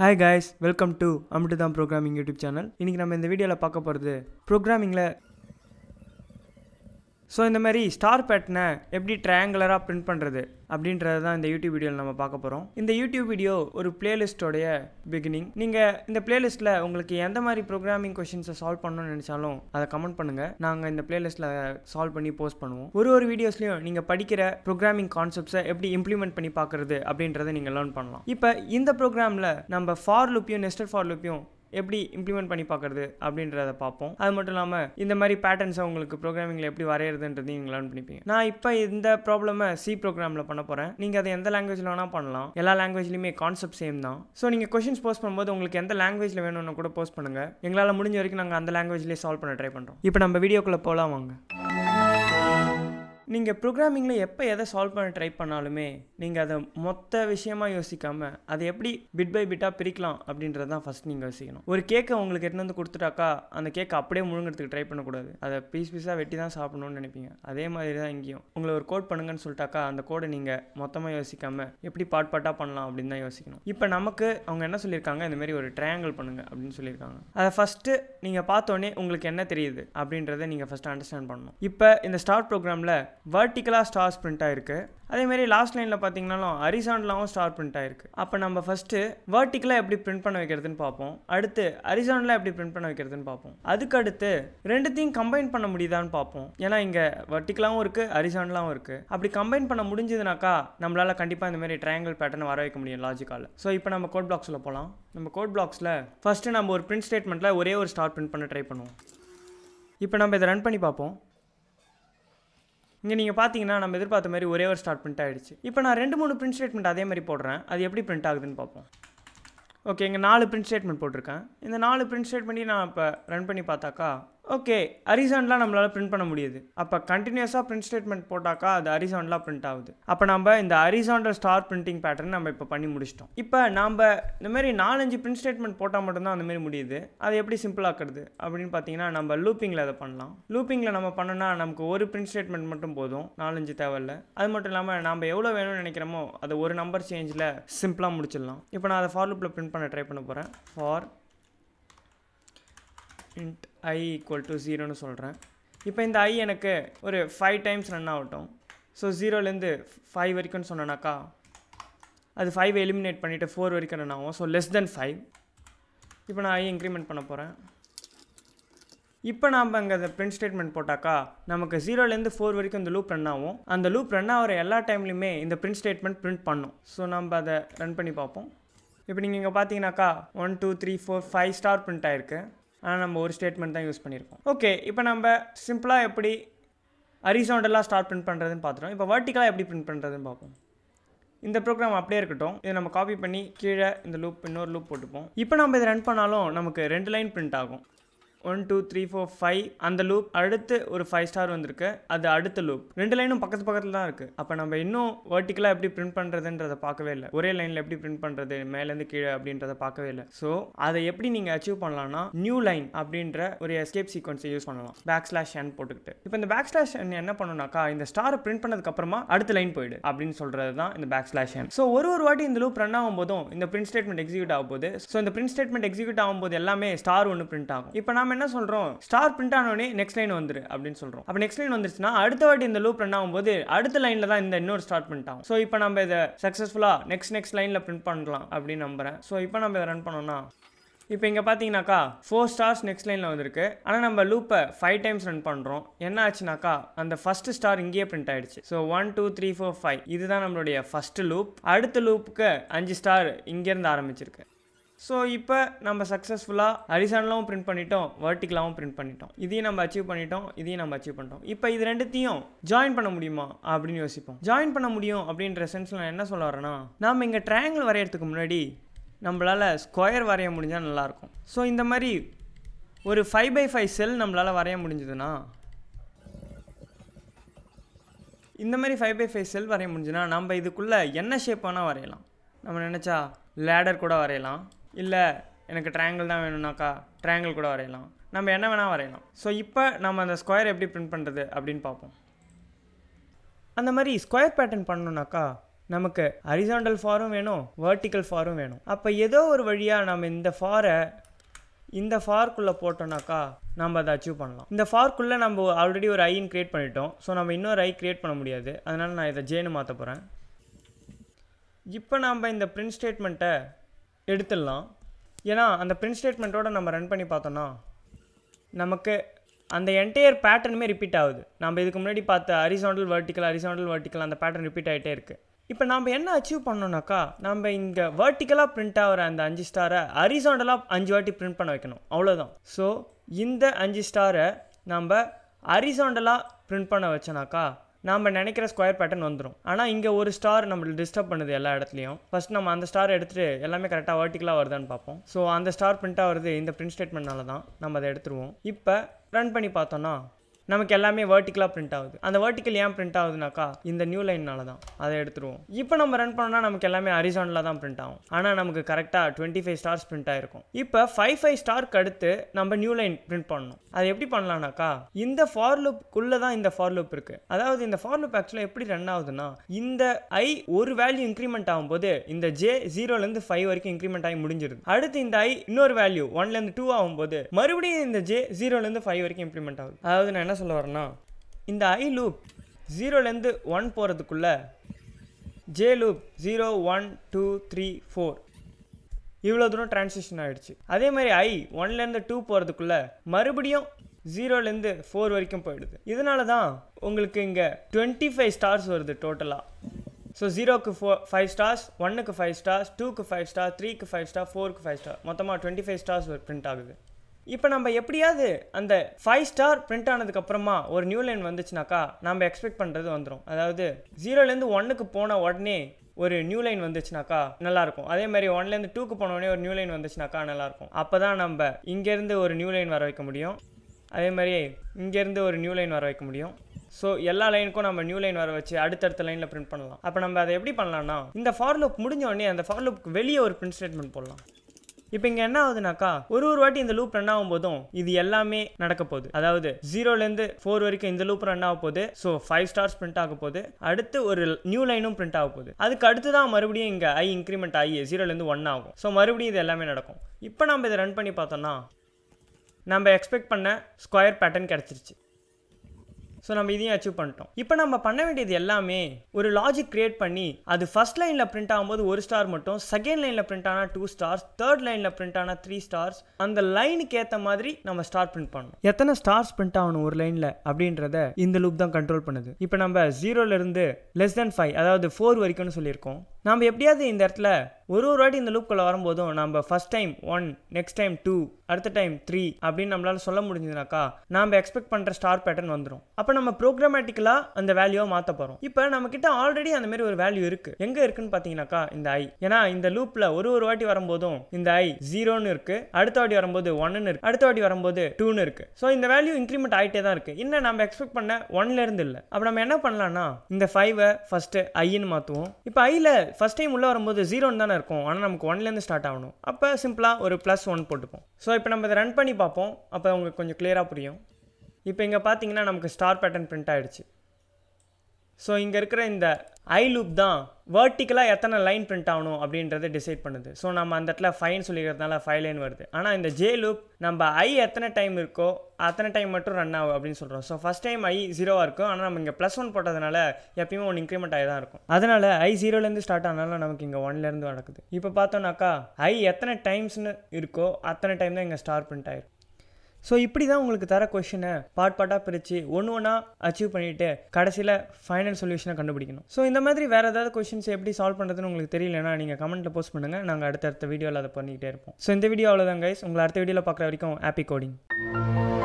hi guys welcome to தான் programming YouTube channel இன்றைக்கி நம்ம இந்த வீடியோவில் பார்க்க போகிறது ப்ரோக்ராமிங்கில் ஸோ இந்த மாதிரி ஸ்டார் பேட்டனை எப்படி ட்ரையாங்குலராக பிரிண்ட் பண்ணுறது அப்படின்றது தான் இந்த யூடியூப் வீடியோவில் நம்ம பார்க்க போகிறோம் இந்த யூடியூப் வீடியோ ஒரு பிளேலிஸ்டோடைய பிகினிங் நீங்கள் இந்த பிளேலிஸ்ட்டில் உங்களுக்கு எந்த மாதிரி ப்ரோக்ராமிங் கொஷின்ஸை சால்வ் பண்ணணும்னு நினச்சாலும் அதை கமெண்ட் பண்ணுங்கள் நாங்கள் இந்த பிளேலிஸ்ட்டில் சால்வ் பண்ணி போஸ்ட் பண்ணுவோம் ஒரு ஒரு வீடியோஸ்லையும் நீங்கள் படிக்கிற ப்ரோக்ராமிங் கான்செப்ட்ஸை எப்படி இம்ப்ளிமெண்ட் பண்ணி பார்க்குறது அப்படின்றத நீங்கள் லேர்ன் பண்ணலாம் இப்போ இந்த ப்ரோக்ராமில் நம்ம ஃபார் லுப்பையும் நெஸ்டட் ஃபார் லுப்பையும் எப்படி இம்ப்ளிமெண்ட் பண்ணி பார்க்குறது அப்படின்றத பார்ப்போம் அது மட்டும் இல்லாமல் இந்த மாதிரி பேட்டர்ன்ஸை உங்களுக்கு ப்ரோக்ராமிங்கில் எப்படி வரையிறதுன்றதையும் நீங்கள் லேர்ன் பண்ணிப்பீங்க நான் இப்போ இந்த ப்ராப்ளமை சி ப்ரோக்ராமில் பண்ண போகிறேன் நீங்கள் அதை எந்த லாங்குவேஜில் வேணால் பண்ணலாம் எல்லா லாங்குவேஜ்லையுமே கான்செப்ட் சேம் தான் ஸோ நீங்கள் கொஷின்ஸ் போஸ்ட் பண்ணும்போது உங்களுக்கு எந்த லாங்குவேஜில் வேணும்னு கூட போஸ்ட் பண்ணுங்கள் எங்களால் முடிஞ்ச வரைக்கும் நாங்கள் அந்த லாங்குவேஜ்லேயே சால்வ் பண்ண ட்ரை பண்ணுறோம் இப்போ நம்ம வீடியோக்குள்ளே போகலாம் வாங்க நீங்கள் ப்ரோக்ராமிங்கில் எப்போ எதை சால்வ் பண்ண ட்ரை பண்ணாலுமே நீங்கள் அதை மொத்த விஷயமாக யோசிக்காமல் அதை எப்படி பிட் பை பிட்டாக பிரிக்கலாம் அப்படின்றது தான் ஃபஸ்ட் நீங்கள் யோசிக்கணும் ஒரு கேக்கை உங்களுக்கு எட்டு வந்து கொடுத்துட்டாக்கா அந்த கேக்கை அப்படியே முழுங்கிறதுக்கு ட்ரை பண்ணக்கூடாது அதை பீஸ் பீஸாக வெட்டி தான் சாப்பிடணும்னு நினைப்பீங்க அதே மாதிரி தான் இங்கேயும் உங்களை ஒரு கோட் பண்ணுங்கன்னு சொல்லிட்டாக்கா அந்த கோடை நீங்கள் மொத்தமாக யோசிக்காமல் எப்படி பாட் பாட்டாக பண்ணலாம் அப்படின்னு தான் யோசிக்கணும் இப்போ நமக்கு அவங்க என்ன சொல்லியிருக்காங்க இந்தமாரி ஒரு ட்ரையாங்கிள் பண்ணுங்கள் அப்படின்னு சொல்லியிருக்காங்க அதை ஃபஸ்ட்டு நீங்கள் பார்த்தோன்னே உங்களுக்கு என்ன தெரியுது அப்படின்றத நீங்கள் ஃபஸ்ட்டு அண்டர்ஸ்டாண்ட் பண்ணணும் இப்போ இந்த ஸ்டார்ட் ப்ரோக்ராமில் வர்டிகலாக ஸ்டார்ஸ் பிரிண்ட் ஆயிருக்கு அதேமாரி லாஸ்ட் லைனில் பார்த்தீங்கனாலும் அரிசாண்டலாகவும் ஸ்டார் பிரிண்ட் ஆகிருக்கு அப்போ நம்ம ஃபஸ்ட்டு வர்டிகலாக எப்படி பிரிண்ட் பண்ண வைக்கிறதுன்னு பார்ப்போம் அடுத்து அரிசாண்டலாக எப்படி பிரிண்ட் பண்ண வைக்கிறதுன்னு பார்ப்போம் அதுக்கடுத்து ரெண்டுத்தையும் கம்பைன் பண்ண முடியுதான்னு பார்ப்போம் ஏன்னா இங்கே வர்டிகலாகவும் இருக்குது அரிசாண்டலாகவும் இருக்குது அப்படி கம்பைன் பண்ண முடிஞ்சதுனாக்கா நம்மளால் கண்டிப்பாக இந்த மாதிரி ட்ரையாங்கிள் பேட்டர்ன் வர வைக்க முடியும் லாஜிக்கால் ஸோ இப்போ நம்ம கோட் பிளாக்ஸில் போகலாம் நம்ம கோட் பிளாக்ஸில் ஃபஸ்ட்டு நம்ம ஒரு பிரிண்ட் ஸ்டேட்மெண்ட்டில் ஒரே ஒரு ஸ்டார் பிரிண்ட் பண்ண ட்ரை பண்ணுவோம் இப்போ நம்ம இதை ரன் பண்ணி பார்ப்போம் இங்கே நீங்கள் பார்த்தீங்கன்னா நம்ம எதிர்பார்த்த மாதிரி ஒரே ஒரு ஸ்டார்ட் பிரிண்ட் ஆகிடுச்சு இப்போ நான் ரெண்டு மூணு பிரிண்ட் ஸ்டேட்மெண்ட் அதே மாதிரி போடுறேன் அது எப்படி பிரிண்ட் ஆகுதுன்னு பார்ப்போம் ஓகே இங்கே நாலு பிரிண்ட் ஸ்டேட்மெண்ட் போட்டிருக்கேன் இந்த நாலு பிரிண்ட் ஸ்டேட்மெண்ட்டையும் நான் இப்போ ரன் பண்ணி பார்த்தாக்கா ஓகே அரிசான்லாம் நம்மளால் பிரிண்ட் பண்ண முடியுது அப்போ கண்டினியூஸாக பிரிண்ட் ஸ்டேட்மெண்ட் போட்டாக்கா அது அரிசான்லாம் பிரிண்ட் ஆகுது அப்போ நம்ம இந்த அரிசான்ற ஸ்டார் பிரிண்டிங் பேட்டர்ன் நம்ம இப்போ பண்ணி முடிச்சிட்டோம் இப்போ நம்ம இந்த மாதிரி நாலஞ்சு பிரிண்ட் ஸ்டேட்மெண்ட் போட்டால் மட்டும்தான் அந்த மாதிரி முடியுது அது எப்படி சிம்பிளாக்குறது அப்படின்னு பார்த்தீங்கன்னா நம்ம லூப்பிங்கில் அதை பண்ணலாம் லூப்பிங்கில் நம்ம பண்ணோன்னா நமக்கு ஒரு பிரிண்ட் ஸ்டேட்மெண்ட் மட்டும் போதும் நாலஞ்சு தேவையில்ல அது மட்டும் இல்லாமல் நம்ம எவ்வளோ வேணும்னு நினைக்கிறோமோ அதை ஒரு நம்பர் சேஞ்சில் சிம்பிளாக முடிச்சிடலாம் இப்போ நான் அதை ஃபார் லூப்பில் பிரிண்ட் பண்ண ட்ரை பண்ண போகிறேன் for int i equal to ஜீரோன்னு சொல்கிறேன் இப்போ இந்த ஐ எனக்கு ஒரு ஃபைவ் டைம்ஸ் ரன் ஆகட்டும் ஸோ ஜீரோலேருந்து ஃபைவ் வரைக்கும்னு சொன்னேனாக்கா அது ஃபைவ் எலிமினேட் பண்ணிவிட்டு ஃபோர் வரைக்கும் ரன் ஆகும் ஸோ லெஸ் தென் ஃபைவ் இப்போ நான் ஐ இன்க்ரிமெண்ட் பண்ண போகிறேன் இப்போ நாம் அங்கே அந்த பிரிண்ட் ஸ்டேட்மெண்ட் போட்டாக்கா நமக்கு ஜீரோலேருந்து ஃபோர் வரைக்கும் இந்த லூப் ரன் ஆகும் அந்த லூப் ரன் ஆகிற எல்லா டைம்லையுமே இந்த பிரிண்ட் ஸ்டேட்மெண்ட் பிரிண்ட் பண்ணும் ஸோ நம்ம அதை ரன் பண்ணி பார்ப்போம் இப்போ நீங்கள் இங்கே பார்த்தீங்கன்னாக்கா one two three four five star print ஆயிருக்கு ஆனால் நம்ம ஒரு ஸ்டேட்மெண்ட் தான் யூஸ் பண்ணியிருக்கோம் ஓகே இப்போ நம்ம சிம்பிளாக எப்படி அரிசோண்டலாக ஸ்டார்ட் பிரிண்ட் பண்ணுறதுன்னு பார்த்துட்டோம் இப்போ வர்ட்டிக்கலாக எப்படி பிரிண்ட் பண்ணுறதுன்னு பார்ப்போம் இந்த ப்ரோக்ராம் அப்படியே இருக்கட்டும் இதை நம்ம காப்பி பண்ணி கீழே இந்த லூப் இன்னொரு லூப் போட்டுப்போம் இப்போ நம்ம இதை ரன் பண்ணாலும் நமக்கு ரெண்டு லைன் பிரிண்ட் ஆகும் one two three four five அந்த லூப் அடுத்து ஒரு ஃபைவ் ஸ்டார் வந்திருக்கு அது அடுத்த லூப் ரெண்டு லைனும் பக்கத்து பக்கத்தில் தான் இருக்குது அப்போ நம்ம இன்னும் வேர்ட்டிக்கலாக எப்படி பிரிண்ட் பண்ணுறதுன்றதை பார்க்கவே இல்லை ஒரே லைனில் எப்படி பிரிண்ட் பண்ணுறது மேலேருந்து கீழே அப்படின்றத பார்க்கவே இல்லை ஸோ அதை எப்படி நீங்கள் அச்சீவ் பண்ணலாம்னா நியூ லைன் அப்படின்ற ஒரு எஸ்கேப் சீக்வன்ஸை யூஸ் பண்ணலாம் பேக் ஸ்லாஷ் என் போட்டுக்கிட்டு இப்போ இந்த பேக் ஸ்லாஷ் என் என்ன பண்ணணும்னாக்கா இந்த ஸ்டாரை பிரிண்ட் பண்ணதுக்கப்புறமா அடுத்த லைன் போயிடு அப்படின்னு சொல்கிறது தான் இந்த பேக் ஸ்லாஷ் என் ஸோ ஒரு ஒரு வாட்டி இந்த லூப் ரன் ஆகும் போதும் இந்த பிரிண்ட் ஸ்டேட்மெண்ட் எக்ஸிக்யூட் ஆகும் போது ஸோ இந்த பிரிண்ட் ஸ்டேட்மெண்ட் எக்ஸிக்யூட் ஆகும்போது எல்லாமே ஸ்டார் ஒன்று பிரிண்ட் ஆகும் இப்போ நான் நம்ம என்ன சொல்கிறோம் ஸ்டார் பிரிண்ட் ஆனோடனே நெக்ஸ்ட் லைன் வந்துரு அப்படின்னு சொல்றோம் அப்போ நெக்ஸ்ட் லைன் வந்துருச்சுன்னா அடுத்த வாட்டி இந்த லூப் ரன் ஆகும்போது அடுத்த லைனில் தான் இந்த இன்னொரு ஸ்டார்ட் பிரிண்ட் ஆகும் ஸோ இப்போ நம்ம இதை சக்ஸஸ்ஃபுல்லாக நெக்ஸ்ட் நெக்ஸ்ட் லைனில் பிரிண்ட் பண்ணலாம் அப்படின்னு நம்புறேன் ஸோ இப்போ நம்ம இதை ரன் பண்ணோம்னா இப்போ இங்கே பார்த்தீங்கன்னாக்கா ஃபோர் ஸ்டார்ஸ் நெக்ஸ்ட் லைனில் வந்திருக்கு ஆனால் நம்ம லூப்பை ஃபைவ் டைம்ஸ் ரன் பண்ணுறோம் என்ன ஆச்சுனாக்கா அந்த ஃபஸ்ட்டு ஸ்டார் இங்கேயே பிரிண்ட் ஆயிடுச்சு so one two three four five இதுதான் நம்மளுடைய ஃபஸ்ட்டு லூப் அடுத்த லூப்புக்கு அஞ்சு ஸ்டார் இங்கேருந்து ஆரம்பிச்சிருக்கு ஸோ இப்போ நம்ம சக்ஸஸ்ஃபுல்லாக ஹரிசனலாகவும் பிரிண்ட் பண்ணிட்டோம் வர்ட்டிகலாகவும் பிரிண்ட் பண்ணிட்டோம் இதையும் நம்ம அச்சீவ் பண்ணிட்டோம் இதையும் நம்ம அச்சீவ் பண்ணிட்டோம் இப்போ இது ரெண்டுத்தையும் ஜாயின் பண்ண முடியுமா அப்படின்னு யோசிப்போம் ஜாயின் பண்ண முடியும் அப்படின்ற சென்ஸில் நான் என்ன சொல்ல வரேன்னா நம்ம இங்கே ட்ரையாங்கிள் வரைகிறதுக்கு முன்னாடி நம்மளால் ஸ்கொயர் வரைய முடிஞ்சால் நல்லாயிருக்கும் ஸோ இந்த மாதிரி ஒரு ஃபைவ் பை ஃபைவ் செல் நம்மளால் வரைய முடிஞ்சதுன்னா இந்த மாதிரி ஃபைவ் பை ஃபைவ் செல் வரைய முடிஞ்சுன்னா நம்ம இதுக்குள்ளே என்ன ஷேப் வேணால் வரையலாம் நம்ம நினச்சா லேடர் கூட வரையலாம் இல்லை எனக்கு ட்ரையாங்கிள் தான் வேணும்னாக்கா ட்ரையாங்கிள் கூட வரையலாம் நம்ம என்ன வேணால் வரையலாம் ஸோ இப்போ நம்ம அந்த ஸ்கொயர் எப்படி பிரிண்ட் பண்ணுறது அப்படின்னு பார்ப்போம் அந்த மாதிரி ஸ்கொயர் பேட்டர்ன் பண்ணணுன்னாக்கா நமக்கு ஹரிசாண்டல் ஃபாரும் வேணும் வேர்ட்டிக்கல் ஃபாரும் வேணும் அப்போ ஏதோ ஒரு வழியாக நம்ம இந்த ஃபாரை இந்த ஃபார்க்குள்ளே போட்டோம்னாக்கா நம்ம அதை அச்சீவ் பண்ணலாம் இந்த ஃபார்க்குள்ளே நம்ம ஆல்ரெடி ஒரு ஐன் க்ரியேட் பண்ணிட்டோம் ஸோ நம்ம இன்னொரு ஐ க்ரியேட் பண்ண முடியாது அதனால் நான் இதை ஜேனு மாற்ற போகிறேன் இப்போ நம்ம இந்த பிரிண்ட் ஸ்டேட்மெண்ட்டை எடுத்துடலாம் ஏன்னா அந்த பிரிண்ட் ஸ்டேட்மெண்ட்டோடு நம்ம ரன் பண்ணி பார்த்தோன்னா நமக்கு அந்த என்டையர் பேட்டர்னுமே ரிப்பீட் ஆகுது நம்ம இதுக்கு முன்னாடி பார்த்த அரிசாண்டல் வர்டிக்கல் அரிசாண்டல் வர்ட்டிக்கல் அந்த பேட்டர்ன் ரிப்பீட் ஆகிட்டே இருக்குது இப்போ நம்ம என்ன அச்சீவ் பண்ணோம்னாக்கா நம்ம இங்கே வேர்ட்டிக்கலாக பிரிண்ட் ஆகிற அந்த அஞ்சு ஸ்டாரை அரிசாண்டலாக அஞ்சு வாட்டி பிரிண்ட் பண்ண வைக்கணும் அவ்வளோதான் ஸோ இந்த அஞ்சு ஸ்டாரை நம்ம அரிசாண்டலாக பிரிண்ட் பண்ண வச்சோனாக்கா நாம் நினைக்கிற ஸ்கொயர் பேட்டர்ன் வந்துடும் ஆனால் இங்கே ஒரு ஸ்டார் நம்மளுக்கு டிஸ்டர்ப் பண்ணுது எல்லா இடத்துலையும் ஃபஸ்ட் நம்ம அந்த ஸ்டார் எடுத்துகிட்டு எல்லாமே கரெக்டாக வேர்ட்டிக்கலாக வருதான்னு பார்ப்போம் ஸோ அந்த ஸ்டார் பிரிண்ட் ஆகிறது இந்த பிரிண்ட் ஸ்டேட்மெண்ட்னால தான் நம்ம அதை எடுத்துருவோம் இப்போ ரன் பண்ணி பார்த்தோன்னா நமக்கு எல்லாமே வேர்ட்டிக்கலாக பிரிண்ட் ஆகுது அந்த வேர்ட்டிக்கல் ஏன் பிரிண்ட் ஆகுதுனாக்கா இந்த நியூ லைனால தான் அதை எடுத்துருவோம் இப்போ நம்ம ரன் பண்ணோம்னா நமக்கு எல்லாமே அரிசானில் தான் பிரிண்ட் ஆகும் ஆனால் நமக்கு கரெக்டாக டுவெண்ட்டி ஃபைவ் ஸ்டார்ஸ் பிரிண்ட் ஆகிருக்கும் இப்போ ஃபைவ் ஃபைவ் ஸ்டார்க்கு அடுத்து நம்ம நியூ லைன் பிரிண்ட் பண்ணணும் அது எப்படி பண்ணலாம்னாக்கா இந்த ஃபார் லுப்புக்குள்ளே தான் இந்த ஃபார் லுப் இருக்குது அதாவது இந்த ஃபார் லுப் ஆக்சுவலாக எப்படி ரன் ஆகுதுன்னா இந்த ஐ ஒரு வேல்யூ இன்க்ரிமெண்ட் ஆகும்போது இந்த ஜே ஜீரோலேருந்து ஃபைவ் வரைக்கும் இன்க்ரிமெண்ட் ஆகி முடிஞ்சிருது அடுத்து இந்த ஐ இன்னொரு வேல்யூ ஒன்லேருந்து டூ ஆகும்போது மறுபடியும் இந்த ஜே ஜீரோலேருந்து ஃபைவ் வரைக்கும் இம்ப்ளிமெண்ட் ஆகுது அதாவது நான் என்ன சொல்ல வரேன்னா இந்த ஐ லூப் ஜீரோலேருந்து ஒன் போகிறதுக்குள்ளே j loop zero one two three four இவ்வளோ தூரம் டிரான்சிஷன் ஆகிடுச்சு அதே மாதிரி ஐ ஒன்லேருந்து டூ போகிறதுக்குள்ளே மறுபடியும் ஜீரோலேருந்து ஃபோர் வரைக்கும் போயிடுது இதனால தான் உங்களுக்கு இங்கே டுவெண்ட்டி ஃபைவ் ஸ்டார்ஸ் வருது டோட்டலாக ஸோ ஜீரோக்கு ஃபோ ஃபைவ் ஸ்டார்ஸ் ஒன்னுக்கு ஃபைவ் ஸ்டார்ஸ் டூக்கு ஃபைவ் ஸ்டார் த்ரீக்கு ஃபைவ் ஸ்டார் ஃபோருக்கு ஃபைவ் ஸ்டார் மொத்தமாக டுவெண்ட்டி ஃபைவ் ஸ்டார்ஸ் ஒரு பிரிண்ட் ஆகுது இப்போ நம்ம எப்படியாவது அந்த ஃபைவ் ஸ்டார் பிரிண்ட் ஆனதுக்கு அப்புறமா ஒரு நியூ லைன் வந்துச்சுனாக்கா நம்ம எக்ஸ்பெக்ட் பண்ணுறது வந்துடும் அதாவது ஜீரோலேருந்து ஒன்னுக்கு போன உடனே ஒரு நியூ லைன் வந்துச்சுனாக்கா நல்லாயிருக்கும் அதே மாதிரி ஒன்லேருந்து டூக்கு போனோடனே ஒரு நியூ லைன் வந்துச்சுனாக்கா நல்லாயிருக்கும் அப்போ தான் நம்ம இங்கேருந்து ஒரு நியூ லைன் வர வைக்க முடியும் அதே மாதிரி இங்கேருந்து ஒரு நியூ லைன் வர வைக்க முடியும் ஸோ எல்லா லைனுக்கும் நம்ம நியூ லைன் வர வச்சு அடுத்தடுத்த லைனில் பிரிண்ட் பண்ணலாம் அப்போ நம்ம அதை எப்படி பண்ணலாம்னா இந்த ஃபார்லுக் முடிஞ்ச உடனே அந்த ஃபார் வெளியே ஒரு பிரிண்ட் ஸ்டேட்மெண்ட் போடலாம் இப்போ இங்கே என்ன ஆகுதுனாக்கா ஒரு ஒரு வாட்டி இந்த லூப் ரன் ஆகும் போதும் இது எல்லாமே நடக்க போகுது அதாவது ஜீரோலேருந்து ஃபோர் வரைக்கும் இந்த லூப் ரன் ஆக போகுது ஸோ ஃபைவ் ஸ்டார்ஸ் பிரிண்ட் ஆக போகுது அடுத்து ஒரு நியூ லைனும் பிரிண்ட் ஆக போகுது அதுக்கு அடுத்து தான் மறுபடியும் இங்கே ஐ இன்க்ரிமெண்ட் ஆகி ஜீரோலேருந்து ஒன் ஆகும் ஸோ மறுபடியும் இது எல்லாமே நடக்கும் இப்போ நம்ம இதை ரன் பண்ணி பார்த்தோம்னா நம்ம எக்ஸ்பெக்ட் பண்ண ஸ்கொயர் பேட்டர்ன் கிடச்சிருச்சு ஸோ நம்ம இதையும் அச்சீவ் பண்ணிட்டோம் இப்போ நம்ம பண்ண வேண்டியது எல்லாமே ஒரு லாஜிக் கிரியேட் பண்ணி அது ஃபர்ஸ்ட் லைனில் பிரிண்ட் ஆகும்போது ஒரு ஸ்டார் மட்டும் செகண்ட் லைனில் பிரிண்ட் ஆனால் டூ ஸ்டார்ஸ் தேர்ட் லைனில் பிரிண்ட் ஆனால் த்ரீ ஸ்டார்ஸ் அந்த லைனுக்கு ஏற்ற மாதிரி நம்ம ஸ்டார் பிரிண்ட் பண்ணணும் எத்தனை ஸ்டார்ஸ் பிரிண்ட் ஆகணும் ஒரு லைனில் அப்படின்றத இந்த லுக் தான் கண்ட்ரோல் பண்ணுது இப்போ நம்ம ஜீரோலேருந்து லெஸ் தென் ஃபைவ் அதாவது ஃபோர் வரைக்கும்னு சொல்லியிருக்கோம் நாம் எப்படியாவது இந்த இடத்துல ஒரு ஒரு வாட்டி இந்த லூப்குள்ளே வரும்போதும் நம்ம first time one next time two அடுத்த டைம் த்ரீ அப்படின்னு நம்மளால் சொல்ல முடிஞ்சதுனாக்கா நம்ம எக்ஸ்பெக்ட் பண்ணுற ஸ்டார் பேட்டர்ன் வந்துடும் அப்போ நம்ம ப்ரோக்ராமேட்டிக்கலாக அந்த வேல்யூவை மாற்ற போகிறோம் இப்போ நம்மக்கிட்ட ஆல்ரெடி அந்த மாதிரி ஒரு வேல்யூ இருக்குது எங்கே இருக்குன்னு பார்த்தீங்கனாக்கா இந்த ஐ ஏன்னா இந்த லூப்பில் ஒரு ஒரு வாட்டி வரும்போதும் இந்த ஐ ஜீரோன்னு இருக்குது அடுத்த வாட்டி வரும்போது ஒன்னு இருக்குது அடுத்த வாட்டி வரும்போது டூன்னு இருக்குது ஸோ இந்த வேல்யூ இன்க்ரிமெண்ட் ஆகிட்டே தான் இருக்குது இன்னும் நம்ம எக்ஸ்பெக்ட் பண்ண ஒன்லேருந்து இல்லை அப்போ நம்ம என்ன பண்ணலாம்னா இந்த ஃபைவை ஃபஸ்ட்டு ஐன்னு மாற்றுவோம் இப்போ ஐயில் ஃபஸ்ட் டைம் உள்ளே வரும்போது ஜீரோன்னு தானே இருக்கும் ஆனால் நமக்கு ஒன்லேருந்து ஸ்டார்ட் ஆகணும் அப்போ சிம்பிளாக ஒரு ப்ளஸ் ஒன் போட்டுப்போம் ஸோ இப்போ நம்ம இதை ரன் பண்ணி பார்ப்போம் அப்போ உங்களுக்கு கொஞ்சம் கிளியராக புரியும் இப்போ இங்கே பார்த்தீங்கன்னா நமக்கு ஸ்டார் பேட்டர்ன் பிரிண்ட் ஆகிடுச்சு ஸோ இங்கே இருக்கிற இந்த ஐ லூப் தான் வேர்ட்டிக்கலாக எத்தனை லைன் பிரிண்ட் ஆகணும் அப்படின்றத டிசைட் பண்ணுது ஸோ நம்ம அந்த இடத்துல ஃபைன் சொல்லிக்கிறதுனால ஃபைவ் லைன் வருது ஆனால் இந்த ஜே லூப் நம்ம ஐ எத்தனை டைம் இருக்கோ அத்தனை டைம் மட்டும் ரன் ஆகும் அப்படின்னு சொல்கிறோம் ஸோ ஃபஸ்ட் டைம் ஐ ஜீரோவாக இருக்கும் ஆனால் நம்ம இங்கே ப்ளஸ் ஒன் போட்டதுனால எப்பயுமே ஒன்று இன்க்ரிமெண்ட் ஆகி தான் இருக்கும் அதனால் ஐ ஜீரோலேருந்து ஸ்டார்ட் ஆனாலும் நமக்கு இங்கே ஒன்லேருந்து நடக்குது இப்போ பார்த்தோம்னாக்கா ஐ எத்தனை டைம்ஸ்னு இருக்கோ அத்தனை டைம் தான் இங்கே ஸ்டார் பிரிண்ட் ஆகிருக்கும் ஸோ இப்படி தான் உங்களுக்கு தர கொஷினை பார்ட் பார்ட்டாக பிரித்து ஒன்று ஒன்றா அச்சீவ் பண்ணிவிட்டு கடைசியில் ஃபைனல் சொல்யூஷனை கண்டுபிடிக்கணும் ஸோ இந்த மாதிரி வேறு ஏதாவது கொஷின்ஸ் எப்படி சால்வ் பண்ணுறதுன்னு உங்களுக்கு தெரியலனா நீங்கள் கமெண்ட்டில் போஸ்ட் பண்ணுங்கள் நாங்கள் அடுத்தடுத்த வீடியோவில் அதை பண்ணிக்கிட்டே இருப்போம் ஸோ இந்த வீடியோ அவ்வளோதான் கைஸ் உங்களை அடுத்த வீடியோவில் பார்க்குற வரைக்கும் ஹாப்பி கோடிங்